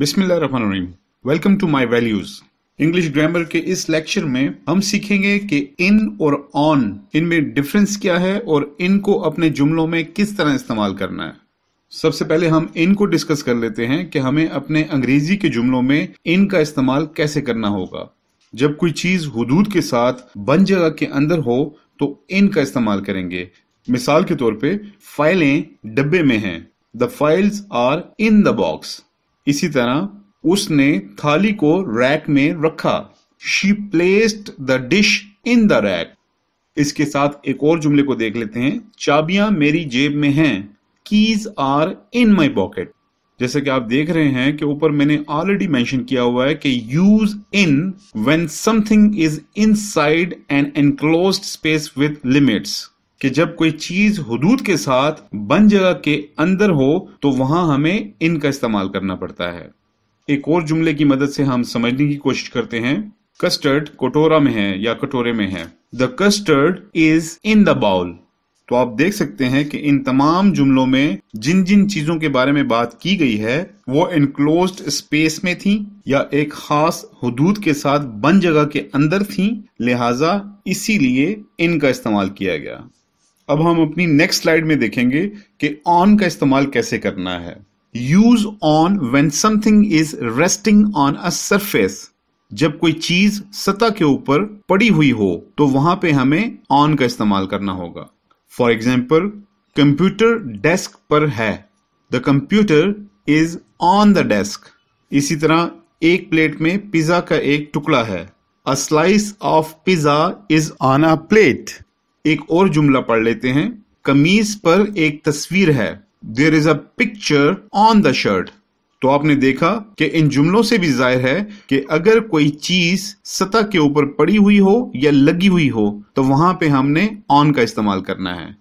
बिस्मिल्लाम welcome to my values English grammar के इस lecture में हम सीखेंगे कि इन और ऑन इनमें डिफरेंस क्या है और इनको अपने जुमलों में किस तरह इस्तेमाल करना है सबसे पहले हम इनको डिस्कस कर लेते हैं कि हमें अपने अंग्रेजी के जुमलों में इन का इस्तेमाल कैसे करना होगा जब कोई चीज हदूद के साथ बन जगह के अंदर हो तो इन का इस्तेमाल करेंगे मिसाल के तौर पे फाइलें डब्बे में हैं the files are in the box इसी तरह उसने थाली को रैक में रखा she placed the dish in the rack इसके साथ एक और जुमले को देख लेते हैं चाबियां मेरी जेब में हैं keys are in my pocket जैसे कि आप देख रहे हैं कि ऊपर मैंने ऑलरेडी मेंशन किया हुआ है कि use in when something is inside an enclosed space with limits कि जब कोई चीज हदूद के साथ बन जगह के अंदर हो तो वहां हमें इनका इस्तेमाल करना पड़ता है एक और जुमले की मदद से हम समझने की कोशिश करते हैं कस्टर्ड कटोरा में है या कटोरे में है the custard is in the bowl तो आप देख सकते हैं कि इन तमाम जुमलों में जिन जिन चीजों के बारे में बात की गई है वो इनक्लोज स्पेस में थी या एक खास हदूद के साथ बंद जगह के अंदर थी लिहाजा इसीलिए इनका इस्तेमाल किया गया अब हम अपनी नेक्स्ट स्लाइड में देखेंगे कि ऑन का इस्तेमाल कैसे करना है use on when something is resting on a surface जब कोई चीज सतह के ऊपर पड़ी हुई हो तो वहां पे हमें ऑन का इस्तेमाल करना होगा फॉर एग्जाम्पल कंप्यूटर डेस्क पर है the computer is on the desk इसी तरह एक प्लेट में पिज्जा का एक टुकड़ा है a slice of pizza is on a plate एक और जुमला पढ़ लेते हैं कमीज पर एक तस्वीर है there is a picture on the shirt तो आपने देखा कि इन जुमलों से भी जाहिर है कि अगर कोई चीज सतह के ऊपर पड़ी हुई हो या लगी हुई हो तो वहां पे हमने ऑन का इस्तेमाल करना है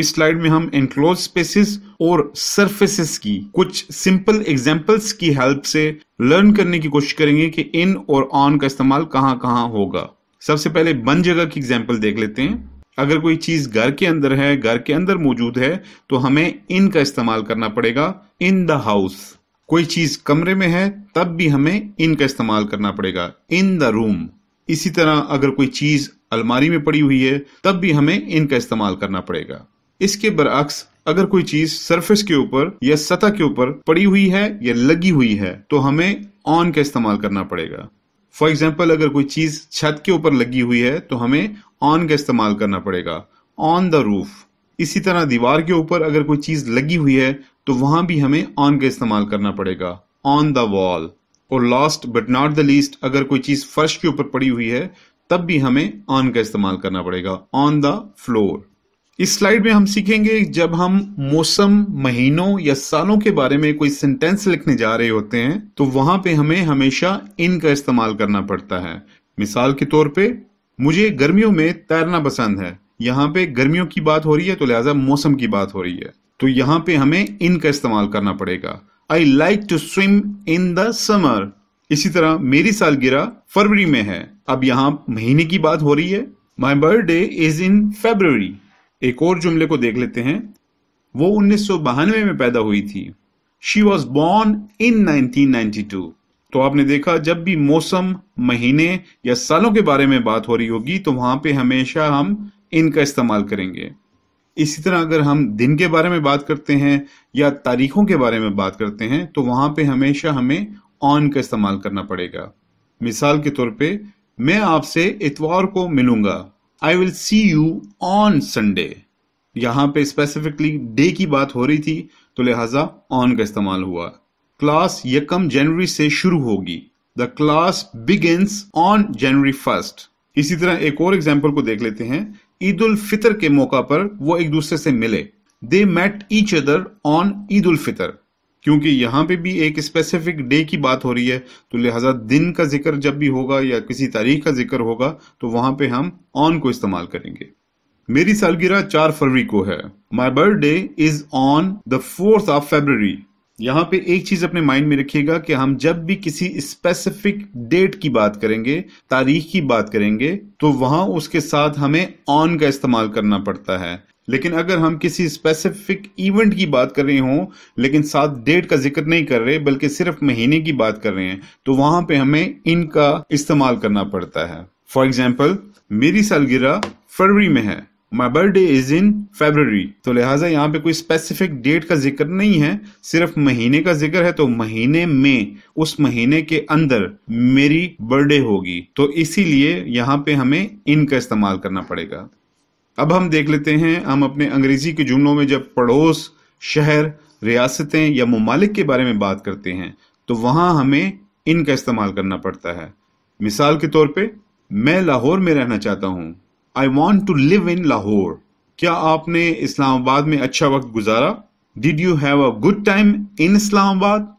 इस स्लाइड में हम इनक्लोज स्पेसिस और सरफेसेस की कुछ सिंपल एग्जांपल्स की हेल्प से लर्न करने की कोशिश करेंगे कि इन और ऑन का इस्तेमाल कहां कहां होगा सबसे पहले बंद जगह की एग्जाम्पल देख लेते हैं अगर कोई चीज घर के अंदर है घर के अंदर मौजूद है तो हमें इन का इस्तेमाल करना पड़ेगा इन द हाउस कोई चीज कमरे में है तब भी हमें इन का इस्तेमाल करना पड़ेगा इन द रूम इसी तरह अगर कोई चीज अलमारी में पड़ी हुई है तब भी हमें इनका इस्तेमाल करना पड़ेगा इसके बरअक्स अगर कोई चीज सरफेस के ऊपर या सतह के ऊपर पड़ी हुई है या लगी हुई है तो हमें ऑन का इस्तेमाल करना पड़ेगा फॉर एग्जाम्पल अगर कोई चीज छत के ऊपर लगी हुई है तो हमें ऑन का इस्तेमाल करना पड़ेगा ऑन द रूफ इसी तरह दीवार के ऊपर अगर कोई चीज लगी हुई है तो वहां भी हमें ऑन का इस्तेमाल करना पड़ेगा ऑन द वॉल और last but not the least अगर कोई चीज फर्श के ऊपर पड़ी हुई है तब भी हमें ऑन का इस्तेमाल करना पड़ेगा ऑन द फ्लोर इस स्लाइड में हम सीखेंगे जब हम मौसम महीनों या सालों के बारे में कोई सेंटेंस लिखने जा रहे होते हैं तो वहां पे हमें हमेशा इन का इस्तेमाल करना पड़ता है मिसाल के तौर पे मुझे गर्मियों में तैरना पसंद है यहाँ पे गर्मियों की बात हो रही है तो लिहाजा मौसम की बात हो रही है तो यहाँ पे हमें इन का इस्तेमाल करना पड़ेगा I like to swim in the summer इसी तरह मेरी सालगिरह फरवरी में है अब यहाँ महीने की बात हो रही है my birthday is in February एक और जुमले को देख लेते हैं वो उन्नीस में पैदा हुई थी शी वॉज बॉर्न इन 1992 तो आपने देखा जब भी मौसम महीने या सालों के बारे में बात हो रही होगी तो वहां पे हमेशा हम इनका इस्तेमाल करेंगे इसी तरह अगर हम दिन के बारे में बात करते हैं या तारीखों के बारे में बात करते हैं तो वहां पे हमेशा हमें ऑन का इस्तेमाल करना पड़ेगा मिसाल के तौर पे मैं आपसे इतवार को मिलूंगा I will see you on Sunday यहां पे स्पेसिफिकली डे की बात हो रही थी तो लिहाजा ऑन का इस्तेमाल हुआ क्लास यकम जनवरी से शुरू होगी the class begins on January first इसी तरह एक और एग्जाम्पल को देख लेते हैं ईद उल फितर के मौका पर वो एक दूसरे से मिले they met each other on Eid ul Fitr क्योंकि यहाँ पे भी एक स्पेसिफिक डे की बात हो रही है तो लिहाजा दिन का जिक्र जब भी होगा या किसी तारीख का जिक्र होगा तो वहां पे हम ऑन को इस्तेमाल करेंगे मेरी सालगिरह चार फरवरी को है my birthday is on the fourth of February यहाँ पे एक चीज अपने माइंड में रखिएगा कि हम जब भी किसी स्पेसिफिक डेट की बात करेंगे तारीख की बात करेंगे तो वहां उसके साथ हमें ऑन का इस्तेमाल करना पड़ता है लेकिन अगर हम किसी स्पेसिफिक इवेंट की बात कर रहे हो लेकिन साथ डेट का जिक्र नहीं कर रहे बल्कि सिर्फ महीने की बात कर रहे हैं तो वहां पे हमें इनका इस्तेमाल करना पड़ता है फॉर एग्जाम्पल मेरी सालगिरह फरवरी में है my birthday is in February तो लिहाजा यहाँ पे कोई स्पेसिफिक डेट का जिक्र नहीं है सिर्फ महीने का जिक्र है तो महीने में उस महीने के अंदर मेरी बर्थडे होगी तो इसीलिए यहाँ पे हमें इनका इस्तेमाल करना पड़ेगा अब हम देख लेते हैं हम अपने अंग्रेज़ी के जुमलों में जब पड़ोस शहर रियासतें या ममालिक के बारे में बात करते हैं तो वहां हमें इनका इस्तेमाल करना पड़ता है मिसाल के तौर पे मैं लाहौर में रहना चाहता हूं I want to live in Lahore क्या आपने इस्लामाबाद में अच्छा वक्त गुजारा did you have a good time in Islamabad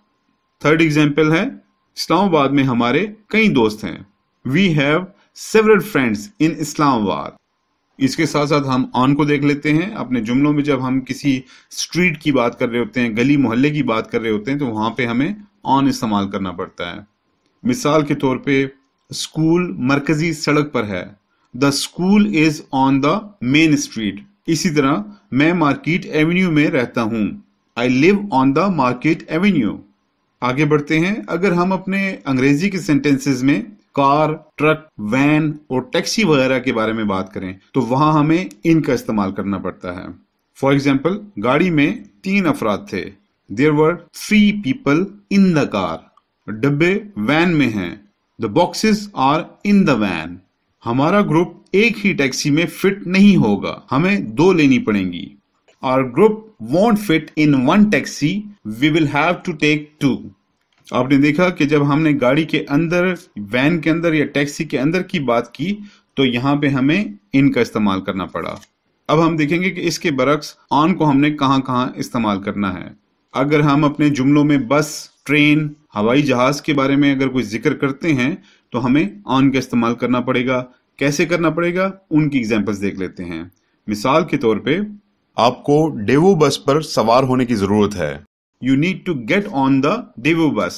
third example है इस्लामाबाद में हमारे कई दोस्त हैं we have several friends in Islamabad इसके साथ साथ हम ऑन को देख लेते हैं अपने जुमलों में जब हम किसी स्ट्रीट की बात कर रहे होते हैं गली मोहल्ले की बात कर रहे होते हैं तो वहां पे हमें ऑन इस्तेमाल करना पड़ता है मिसाल के तौर पे स्कूल मरकजी सड़क पर है the school is on the main street इसी तरह मैं मार्केट एवेन्यू में रहता हूं I live on the market avenue आगे बढ़ते हैं अगर हम अपने अंग्रेजी के सेंटेंसेज में कार ट्रक वैन और टैक्सी वगैरह के बारे में बात करें तो वहां हमें इनका इस्तेमाल करना पड़ता है फॉर एग्जाम्पल गाड़ी में तीन अफराद थे there were three people in the car डब्बे वैन में हैं the boxes are in the van हमारा ग्रुप एक ही टैक्सी में फिट नहीं होगा हमें दो लेनी पड़ेंगी our group won't fit in one taxi we will have to take two आपने देखा कि जब हमने गाड़ी के अंदर वैन के अंदर या टैक्सी के अंदर की बात की तो यहां पे हमें इनका इस्तेमाल करना पड़ा अब हम देखेंगे कि इसके बरक्स ऑन को हमने कहां कहां इस्तेमाल करना है अगर हम अपने जुमलों में बस ट्रेन हवाई जहाज के बारे में अगर कोई जिक्र करते हैं तो हमें ऑन का इस्तेमाल करना पड़ेगा कैसे करना पड़ेगा उनकी एग्जाम्पल्स देख लेते हैं मिसाल के तौर पे आपको डेवो बस पर सवार होने की ज़रूरत है you need to get on the Daewoo bus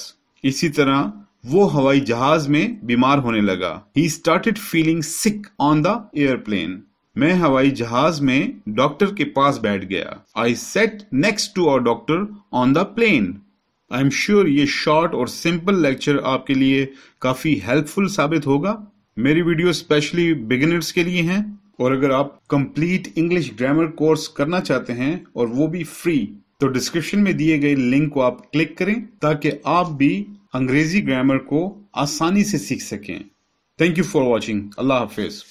इसी तरह वो हवाई जहाज में बीमार होने लगा he started feeling sick on the airplane मैं हवाई जहाज में डॉक्टर के पास बैठ गया I sat next to our doctor on the plane I am sure ये शॉर्ट और सिंपल लेक्चर आपके लिए काफी हेल्पफुल साबित होगा मेरी वीडियो स्पेशली बिगिनर्स के लिए हैं और अगर आप कंप्लीट इंग्लिश ग्रामर कोर्स करना चाहते हैं और वो भी फ्री तो डिस्क्रिप्शन में दिए गए लिंक को आप क्लिक करें ताकि आप भी अंग्रेजी ग्रामर को आसानी से सीख सकें थैंक यू फॉर वॉचिंग अल्लाह हाफिज़